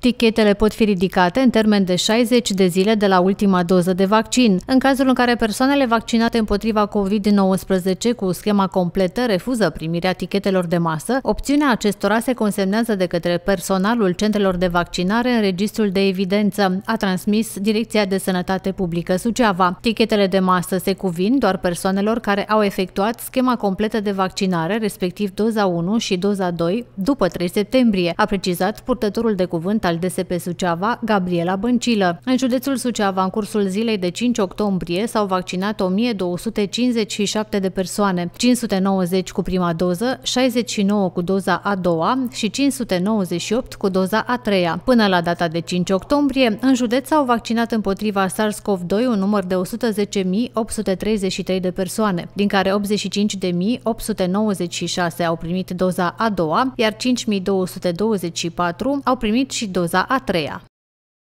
Tichetele pot fi ridicate în termen de 60 de zile de la ultima doză de vaccin. În cazul în care persoanele vaccinate împotriva COVID-19 cu schema completă refuză primirea tichetelor de masă, opțiunea acestora se consemnează de către personalul centrelor de vaccinare în registrul de evidență, a transmis Direcția de Sănătate Publică Suceava. Tichetele de masă se cuvin doar persoanelor care au efectuat schema completă de vaccinare, respectiv doza 1 și doza 2, după 3 septembrie, a precizat purtătorul de cuvânt al DSP Suceava, Gabriela Băncilă. În județul Suceava, în cursul zilei de 5 octombrie, s-au vaccinat 1257 de persoane, 590 cu prima doză, 69 cu doza a doua și 598 cu doza a treia. Până la data de 5 octombrie, în județ s-au vaccinat împotriva SARS-CoV-2 un număr de 110.833 de persoane, din care 85.896 au primit doza a doua, iar 5.224 au primit și doza doza a treia.